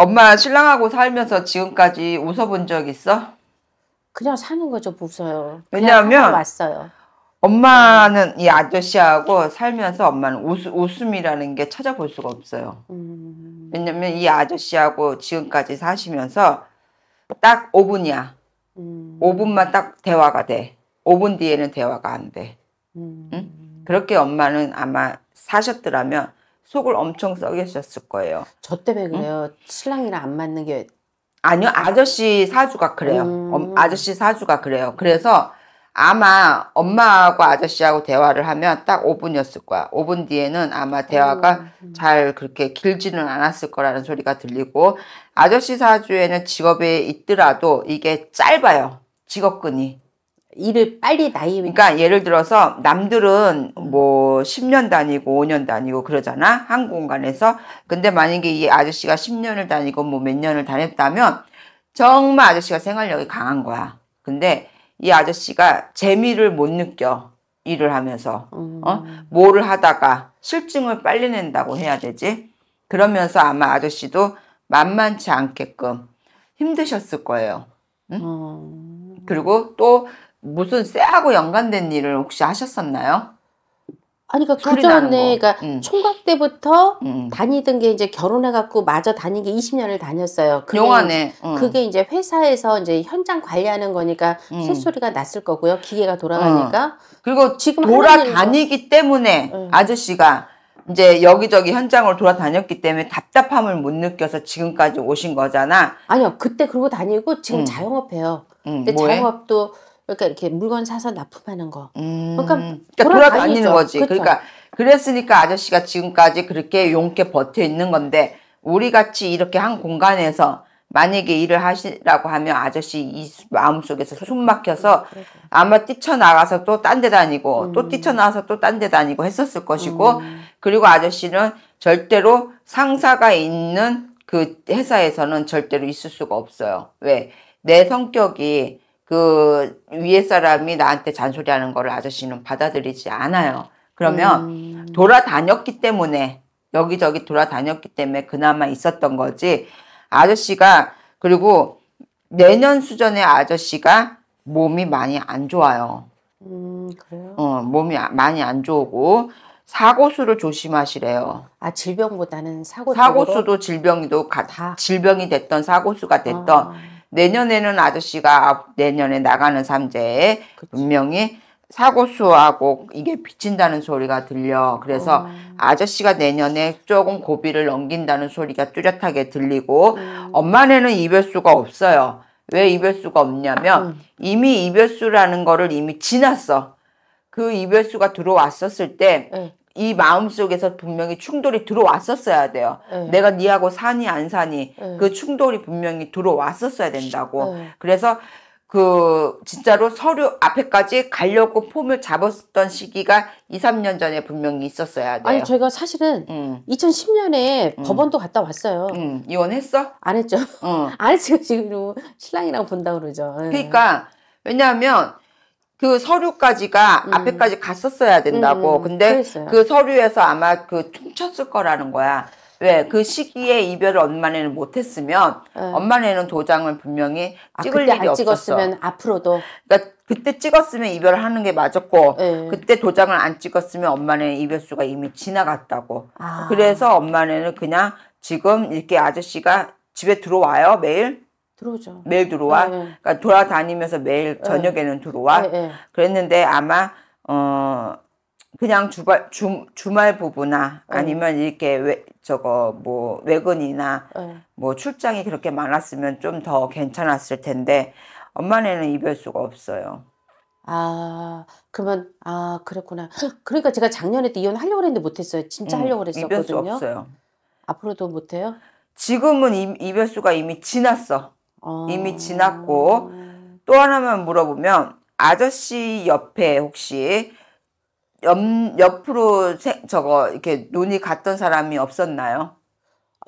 엄마 신랑하고 살면서 지금까지 웃어본 적 있어? 그냥 사는 거죠 웃어요. 왜냐하면 왔어요. 엄마는 이 아저씨하고 살면서 엄마는 웃음, 이라는게 찾아볼 수가 없어요. 음. 왜냐면 이 아저씨하고 지금까지 사시면서 딱 5분이야. 음. 5분만 딱 대화가 돼. 5분 뒤에는 대화가 안 돼. 음. 응? 그렇게 엄마는 아마 사셨더라면 속을 엄청 썩이셨을 거예요. 저 때문에 그래요. 응? 신랑이랑 안 맞는 게 아니요 아저씨 사주가 그래요. 음. 아저씨 사주가 그래요. 그래서 아마 엄마하고 아저씨하고 대화를 하면 딱 5분이었을 거야. 5분 뒤에는 아마 대화가 음, 음. 잘 그렇게 길지는 않았을 거라는 소리가 들리고 아저씨 사주에는 직업에 있더라도 이게 짧아요. 직업근이. 일을 빨리 나이 그러니까 예를 들어서 남들은 뭐 10년 다니고 5년 다니고 그러잖아 한 공간에서 근데 만약에 이 아저씨가 10년을 다니고 뭐 몇 년을 다녔다면 정말 아저씨가 생활력이 강한 거야 근데 이 아저씨가 재미를 못 느껴 일을 하면서 어? 음. 어 뭐를 하다가 실증을 빨리 낸다고 해야 되지 그러면서 아마 아저씨도 만만치 않게끔 힘드셨을 거예요 응? 어. 그리고 또 무슨 쎄하고 연관된 일을 혹시 하셨었나요? 아니 그러니까 그 전에 그러니까 음. 총각 때부터 음. 다니던 게 이제 결혼해 갖고 마저 다닌 게 20년을 다녔어요. 그게, 음. 그게 이제 회사에서 이제 현장 관리하는 거니까 음. 새소리가 났을 거고요. 기계가 돌아가니까. 어. 그리고 지금 돌아다니기 때문에 아저씨가 이제 여기저기 현장을 돌아다녔기 때문에 답답함을 못 느껴서 지금까지 오신 거잖아. 아니요. 그때 그러고 다니고 지금 음. 자영업해요. 음, 근데 뭐 자영업도 해? 그러니까 이렇게 물건 사서 납품하는 거. 음... 그러니까, 그러니까 돌아다니는 거지. 그쵸? 그렇죠. 그러니까 그랬으니까 아저씨가 지금까지 그렇게 용케 버텨 있는 건데 우리 같이 이렇게 한 공간에서 만약에 일을 하시라고 하면 아저씨 이 마음속에서 숨 막혀서 아마 뛰쳐나가서 또 딴 데 다니고 음. 또 뛰쳐나와서 또 딴 데 다니고 했었을 것이고 음. 그리고 아저씨는 절대로 상사가 있는 그 회사에서는 절대로 있을 수가 없어요. 왜? 내 성격이 그 위에 사람이 나한테 잔소리하는 거를 아저씨는 받아들이지 않아요. 그러면 음. 돌아다녔기 때문에 여기저기 돌아다녔기 때문에 그나마 있었던 거지 아저씨가 그리고 내년 수전에 아저씨가 몸이 많이 안 좋아요. 음 그래요? 어 몸이 아, 많이 안 좋고 사고수를 조심하시래요. 아 질병보다는 사고 사고수도 질병도 가, 다 질병이 됐던 사고수가 됐던. 아. 내년에는 아저씨가 내년에 나가는 삼재에 그치. 분명히 사고수하고 이게 비친다는 소리가 들려. 그래서 음. 아저씨가 내년에 조금 고비를 넘긴다는 소리가 뚜렷하게 들리고 음. 엄마네는 이별수가 없어요. 왜 이별수가 없냐면 음. 이미 이별수라는 거를 이미 지났어. 그 이별수가 들어왔었을 때 네. 이 마음 속에서 분명히 충돌이 들어왔었어야 돼요. 네. 내가 니하고 사니 안 사니 네. 그 충돌이 분명히 들어왔었어야 된다고. 네. 그래서 그 진짜로 서류 앞에까지 가려고 폼을 잡았던 시기가 2, 3년 전에 분명히 있었어야 돼요. 아니 제가 사실은 음. 2010년에 음. 법원도 갔다 왔어요. 음. 이혼했어? 안 했죠. 어. 안 했죠. 지금 신랑이랑 본다 그러죠. 예. 그러니까 왜냐하면 그 서류까지가 음. 앞에까지 갔었어야 된다고. 음, 근데 그랬어요. 그 서류에서 아마 그 퉁쳤을 거라는 거야. 왜? 그 시기에 이별을 엄마네는 못했으면 음. 엄마네는 도장을 분명히 아, 찍을 그때 일이 안 없었어. 찍었으면 앞으로도. 그러니까 그때 찍었으면 이별을 하는 게 맞았고 네. 그때 도장을 안 찍었으면 엄마네는 이별수가 이미 지나갔다고. 아. 그래서 엄마네는 그냥 지금 이렇게 아저씨가 집에 들어와요 매일 들어오죠. 매일 들어와. 네, 네. 그러니까 돌아다니면서 매일 네. 저녁에는 들어와. 네, 네. 그랬는데 아마 어 그냥 주말 주, 주말 부부나 아니면 이렇게 외, 저거 뭐 외근이나 뭐 출장이 그렇게 많았으면 좀 더 괜찮았을 텐데 엄마네는 이별 수가 없어요. 아, 그러면 아, 그랬구나. 그러니까 제가 작년에 이혼하려고 했는데 못했어요. 진짜 음, 하려고 했었거든요. 이별수 없어요. 앞으로도 못해요? 지금은 이, 이별수가 이미 지났어. 아... 이미 지났고 또 하나만 물어보면 아저씨 옆에 혹시 옆, 옆으로 세, 저거 이렇게 눈이 갔던 사람이 없었나요?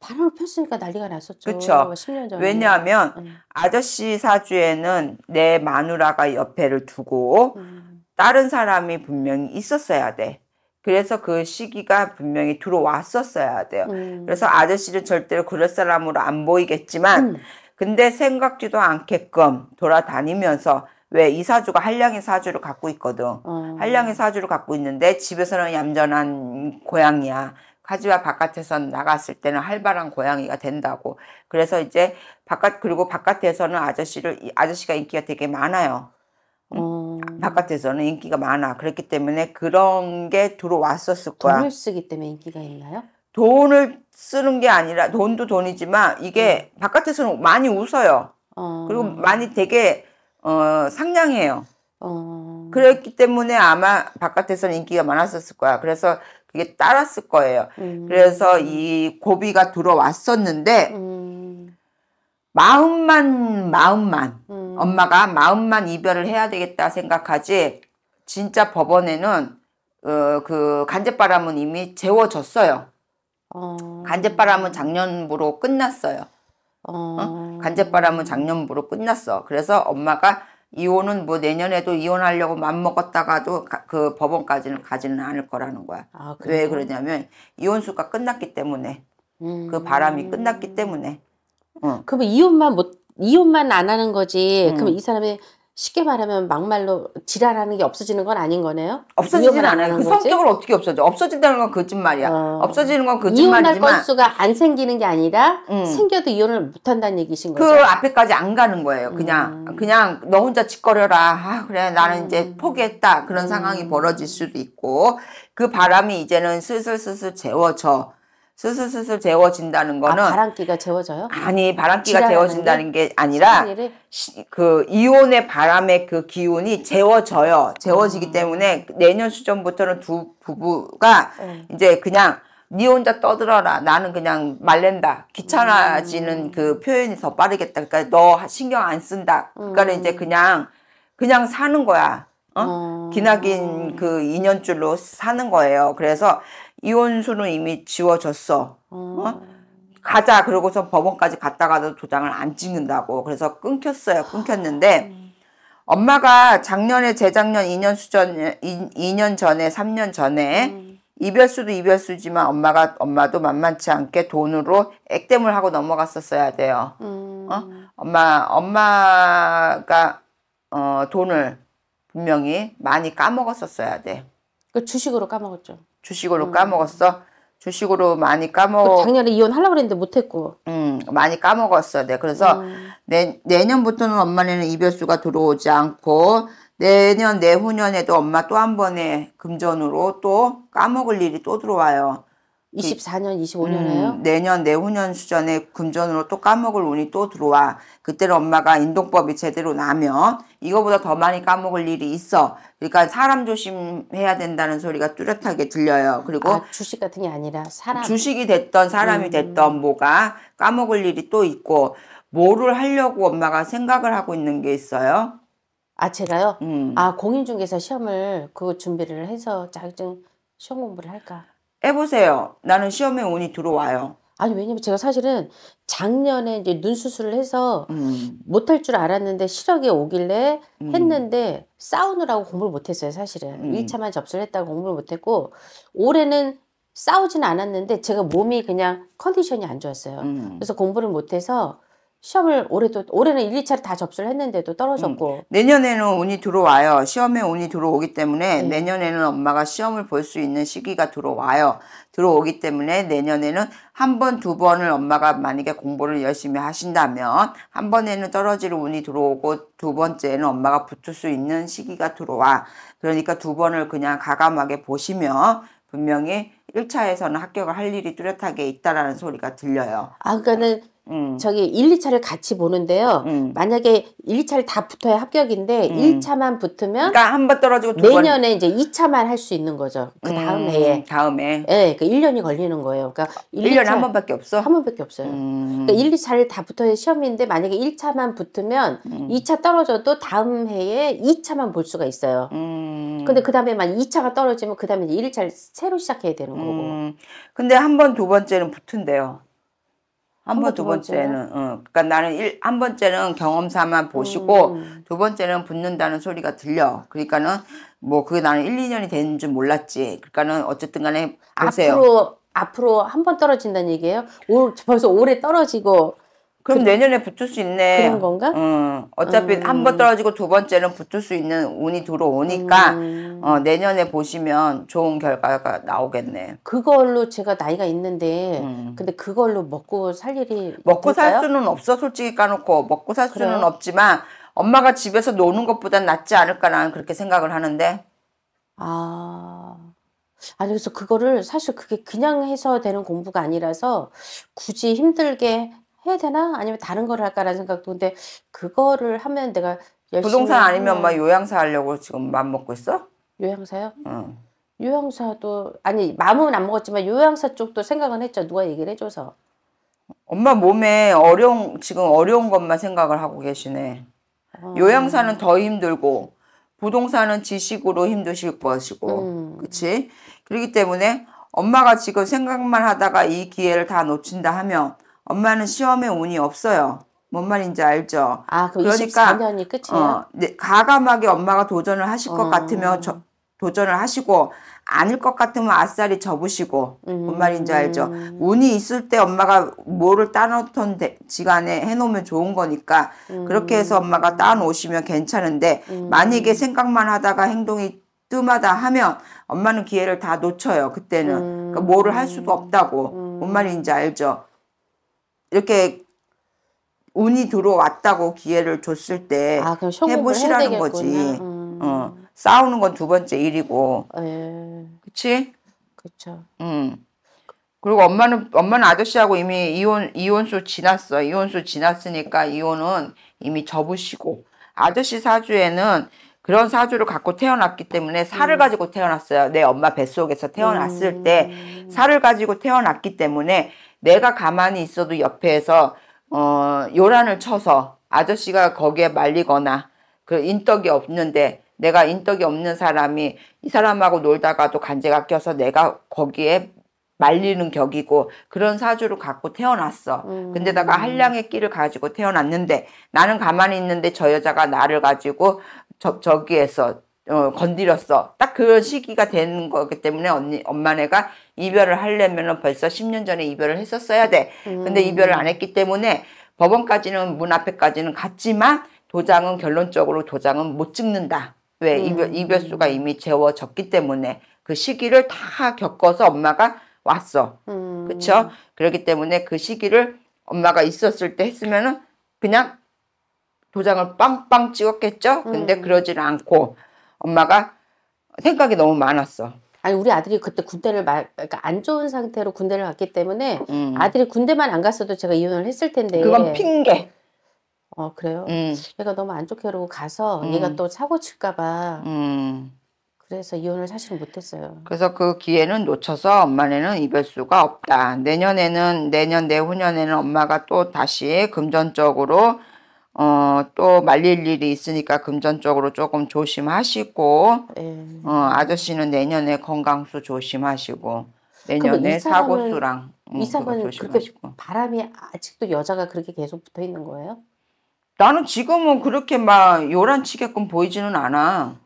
바람을 폈으니까 난리가 났었죠. 그렇죠. 왜냐하면 음. 아저씨 사주에는 내 마누라가 옆에를 두고 음. 다른 사람이 분명히 있었어야 돼. 그래서 그 시기가 분명히 들어왔었어야 돼요. 음. 그래서 아저씨를 절대로 그럴 사람으로 안 보이겠지만 음. 근데 생각지도 않게끔 돌아다니면서 왜 이사주가 한량의 사주를 갖고 있거든. 음. 어. 한량의 사주를 갖고 있는데 집에서는 얌전한 고양이야. 하지만 바깥에서 나갔을 때는 활발한 고양이가 된다고. 그래서 이제 바깥 그리고 바깥에서는 아저씨를 아저씨가 인기가 되게 많아요. 음. 어. 바깥에서는 인기가 많아. 그렇기 때문에 그런 게 들어왔었을 거야. 돈을 쓰기 때문에 인기가 있나요? 돈을 쓰는 게 아니라 돈도 돈이지만 이게 음. 바깥에서는 많이 웃어요. 어. 그리고 많이 되게 어, 상냥해요. 어. 그랬기 때문에 아마 바깥에서는 인기가 많았었을 거야. 그래서 그게 따랐을 거예요. 음. 그래서 이 고비가 들어왔었는데 음. 마음만 마음만 음. 엄마가 마음만 이별을 해야 되겠다 생각하지 진짜 법원에는 어, 그 간제바람은 이미 재워졌어요. 어... 간제바람은 작년부로 끝났어요. 어... 응? 어? 간제바람은 작년부로 끝났어. 그래서 엄마가 이혼은 뭐 내년에도 이혼하려고 맘먹었다가도 그 법원까지는 가지는 않을 거라는 거야. 아, 왜 그러냐면 이혼수가 끝났기 때문에 그 음... 그 바람이 끝났기 때문에. 응. 어. 그러 이혼만 못 이혼만 안 하는 거지. 음. 그럼 이 사람이 쉽게 말하면 막말로 지랄하는 게 없어지는 건 아닌 거네요? 없어지진 않아요. 그 성격을 어떻게 없어져? 없어진다는 건 거짓말이야. 어... 없어지는 건 거짓말이지만 이혼할 건수가 안 생기는 게 아니라 음. 생겨도 이혼을 못 한다는 얘기신 그 거죠? 그 앞에까지 안 가는 거예요. 그냥 음. 그냥 너 혼자 짓거려라. 아, 그래 나는 이제 음. 포기했다. 그런 상황이 음. 벌어질 수도 있고 그 바람이 이제는 슬슬슬슬 재워져. 슬슬슬슬 재워진다는 아, 거는 아, 바람기가 재워져요? 아니 바람기가 재워진다는 게 아니라 시, 그 이온의 바람의 그 기운이 재워져요. 재워지기 음. 때문에 내년 수전부터는 두 부부가 음. 이제 그냥 니 혼자 떠들어라. 나는 그냥 말랜다. 귀찮아지는 음. 그 표현이 더 빠르겠다. 그러니까 너 신경 안 쓴다. 그러니까 는 이제 음. 그냥 그냥 사는 거야. 어? 어. 기나긴 그 인연줄로 사는 거예요. 그래서 이혼수는 이미 지워졌어. 어. 어? 가자. 그러고서 법원까지 갔다가도 도장을 안 찍는다고. 그래서 끊겼어요. 끊겼는데 아. 엄마가 작년에 재작년 2년 수전 2, 년 전에 3년 전에 음. 이별수도 이별수지만 엄마가 엄마도 만만치 않게 돈으로 액땜을 하고 넘어갔었어야 돼요. 음. 어? 엄마 엄마가 어 돈을 분명히 많이 까먹었었어야 돼. 그 주식으로 까먹었죠. 주식으로 음. 까먹었어. 주식으로 많이 까먹어. 그 작년에 이혼하려고 그랬는데 못했고. 음, 많이 까먹었어. 네, 그래서 음. 내, 내년부터는 엄마는 이별수가 들어오지 않고 내년 내후년에도 엄마 또 한 번에 금전으로 또 까먹을 일이 또 들어와요. 24년, 25년에요? 음, 내년, 내후년 수전에 금전으로 또 까먹을 운이 또 들어와. 그때는 엄마가 인동법이 제대로 나면 이거보다 더 많이 까먹을 일이 있어. 그러니까 사람 조심해야 된다는 소리가 뚜렷하게 들려요. 그리고 아, 주식 같은 게 아니라 사람 주식이 됐던 사람이 음. 됐던 음. 뭐가 까먹을 일이 또 있고 뭐를 하려고 엄마가 생각을 하고 있는 게 있어요. 아 제가요? 음. 아 공인중개사 시험을 그 준비를 해서 자격증 시험 공부를 할까? 해보세요. 나는 시험에 운이 들어와요. 아니 왜냐면 제가 사실은 작년에 이제 눈 수술을 해서 음. 못할 줄 알았는데 시력이 오길래 음. 했는데 싸우느라고 공부를 못했어요 사실은 음. 일차만 접수를 했다고 공부를 못했고 올해는 싸우진 않았는데 제가 몸이 그냥 컨디션이 안 좋았어요 음. 그래서 공부를 못해서 시험을 올해도 올해는 1, 2차를 다 접수를 했는데도 떨어졌고 음. 내년에는 운이 들어와요. 시험에 운이 들어오기 때문에 네. 내년에는 엄마가 시험을 볼 수 있는 시기가 들어와요. 들어오기 때문에 내년에는 한 번, 두 번을 엄마가 만약에 공부를 열심히 하신다면 한 번에는 떨어질 운이 들어오고 두 번째는 엄마가 붙을 수 있는 시기가 들어와. 그러니까 두 번을 그냥 가감하게 보시면 분명히 1차에서는 합격을 할 일이 뚜렷하게 있다라는 소리가 들려요. 아, 그러니까는 음. 저기 1, 2차를 같이 보는데요. 음. 만약에 1, 2차를 다 붙어야 합격인데 음. 1차만 붙으면 그러니까 한 번 떨어지고 두 내년에 번. 이제 2차만 할 수 있는 거죠. 그 음, 다음 해에. 다음에. 예, 네, 그 1년이 걸리는 거예요. 그러니까 1, 년에한 번밖에 없어. 한 번밖에 없어요. 음. 그러니까 1, 2차를 다 붙어야 시험인데 만약에 1차만 붙으면 음. 2차 떨어져도 다음 해에 2차만 볼 수가 있어요. 음. 근데 그다음에 만 2차가 떨어지면 그다음에 1, 차를 새로 시작해야 되는 거고. 근데 한 번, 두 번째는 붙은대요. 한 번, 두 번째는, 어, 그러니까 나는 일, 한 번째는 경험사만 보시고, 음. 두 번째는 붙는다는 소리가 들려. 그러니까는, 뭐, 그게 나는 1, 2년이 된 줄 몰랐지. 그러니까는, 어쨌든 간에, 보세요. 앞으로, 앞으로 한 번 떨어진다는 얘기예요? 올, 벌써 올해 떨어지고, 그럼 그, 내년에 붙을 수 있네. 그런 건가? 음, 어차피 음. 한번 떨어지고 두 번째는 붙을 수 있는 운이 들어오니까 음. 어, 내년에 보시면 좋은 결과가 나오겠네. 그걸로 제가 나이가 있는데 음. 근데 그걸로 먹고 살 일이 먹고 있까요살 수는 없어 솔직히 까놓고 먹고 살 그래요? 수는 없지만 엄마가 집에서 노는 것보단 낫지 않을까 나는 그렇게 생각을 하는데 아 아니 그래서 그거를 사실 그게 그냥 해서 되는 공부가 아니라서 굳이 힘들게 해야 되나? 아니면 다른 걸 할까라는 생각도 근데 그거를 하면 내가 열심히 부동산 아니면 막 요양사 하려고 지금 마음 먹고 있어? 요양사요? 응. 요양사도 아니 마음은 안 먹었지만 요양사 쪽도 생각은 했죠. 누가 얘기를 해줘서. 엄마 몸에 어려운 지금 어려운 것만 생각을 하고 계시네. 어... 요양사는 더 힘들고 부동산은 지식으로 힘드실 것이고, 음. 그치 그렇기 때문에 엄마가 지금 생각만 하다가 이 기회를 다 놓친다 하면 엄마는 시험에 운이 없어요. 뭔 말인지 알죠? 아, 그 그러니까 24년이 끝이에요? 어, 네, 과감하게 엄마가 도전을 하실 것 어. 같으면 저, 도전을 하시고 아닐 것 같으면 아싸리 접으시고 음. 뭔 말인지 알죠? 음. 운이 있을 때 엄마가 뭐를 따놓던 지간에 해놓으면 좋은 거니까 음. 그렇게 해서 엄마가 따놓으시면 괜찮은데 음. 만약에 생각만 하다가 행동이 뜸하다 하면 엄마는 기회를 다 놓쳐요 그때는 음. 그러니까 뭐를 할 수도 없다고 음. 뭔 말인지 알죠? 이렇게 운이 들어왔다고 기회를 줬을 때 아, 해보시라는 거지. 어, 음. 어, 싸우는 건 두 번째 일이고. 예. 그치? 그쵸. 음. 그리고 엄마는 엄마는 아저씨하고 이미 이혼 이혼수 지났어. 이혼수 지났으니까 이혼은 이미 접으시고 아저씨 사주에는 그런 사주를 갖고 태어났기 때문에 살을 음. 가지고 태어났어요. 내 엄마 뱃속에서 태어났을 음. 때 살을 가지고 태어났기 때문에 내가 가만히 있어도 옆에서 어, 요란을 쳐서 아저씨가 거기에 말리거나 그 인덕이 없는데 내가 인덕이 없는 사람이 이 사람하고 놀다가도 간제가 껴서 내가 거기에 말리는 격이고 그런 사주를 갖고 태어났어. 음. 근데다가 한량의 끼를 가지고 태어났는데 나는 가만히 있는데 저 여자가 나를 가지고 저, 저기에서 어, 건드렸어. 딱 그런 시기가 된 거기 때문에 언니, 엄마네가 이별을 하려면 벌써 10년 전에 이별을 했었어야 돼. 근데 음. 이별을 안 했기 때문에 법원까지는 문 앞에까지는 갔지만 도장은 결론적으로 도장은 못 찍는다. 왜 음. 이별, 이별수가 이미 재워졌기 때문에 그 시기를 다 겪어서 엄마가 왔어. 음. 그렇죠? 그렇기 때문에 그 시기를 엄마가 있었을 때 했으면은 그냥 도장을 빵빵 찍었겠죠? 근데 음. 그러질 않고 엄마가 생각이 너무 많았어. 아니 우리 아들이 그때 군대를 말 그러니까 안 좋은 상태로 군대를 갔기 때문에 음. 아들이 군대만 안 갔어도 제가 이혼을 했을 텐데 그건 핑계. 어 그래요. 음. 얘가 너무 안 좋게 그러고 가서 음. 얘가 또 사고 칠까봐. 음. 그래서 이혼을 사실 못했어요. 그래서 그 기회는 놓쳐서 엄마네는 이별 수가 없다. 내년에는 내년 내후년에는 엄마가 또 다시 금전적으로 어, 또 말릴 일이 있으니까 금전적으로 조금 조심하시고, 예. 어, 아저씨는 내년에 건강수 조심하시고, 내년에 사고수랑. 이 사람은 음, 그렇게 바람이 아직도 여자가 그렇게 계속 붙어 있는 거예요? 나는 지금은 그렇게 막 요란치게끔 보이지는 않아.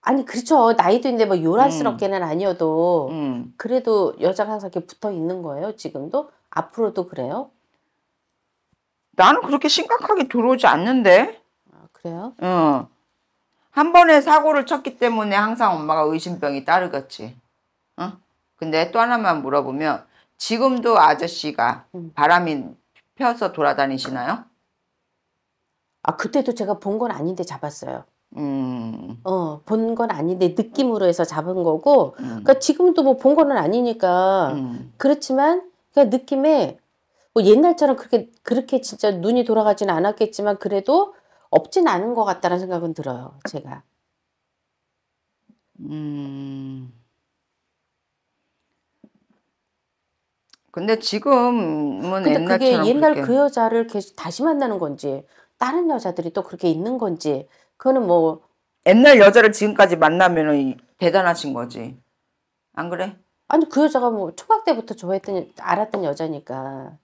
아니 그렇죠 나이도 있는데 뭐 요란스럽게는 음. 아니어도 음. 그래도 여자가 항상 이렇게 붙어 있는 거예요 지금도 앞으로도 그래요? 나는 그렇게 심각하게 들어오지 않는데. 아, 그래요? 어. 한 번의 사고를 쳤기 때문에 항상 엄마가 의심병이 따르겠지. 어? 근데 또 하나만 물어보면 지금도 아저씨가 음. 바람이 펴서 돌아다니시나요? 아 그때도 제가 본 건 아닌데 잡았어요. 음. 어, 본 건 아닌데 느낌으로 해서 잡은 거고, 음. 그러니까 지금도 뭐본 거는 아니니까, 음. 그렇지만, 그 느낌에 뭐 옛날처럼 그렇게 그렇게 진짜 눈이 돌아가지는 않았겠지만 그래도 없진 않은 것 같다는 생각은 들어요. 제가. 음. 근데 지금은 근데 그게 옛날 그렇게... 그 여자를 계속 다시 만나는 건지 다른 여자들이 또 그렇게 있는 건지 그거는 뭐 옛날 여자를 지금까지 만나면 대단하신 거지 안 그래? 아니 그 여자가 뭐 초각 때부터 좋아했던 알았던 여자니까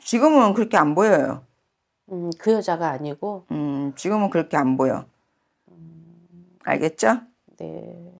지금은 그렇게 안 보여요. 음, 그 여자가 아니고. 음, 지금은 그렇게 안 보여. 알겠죠? 네.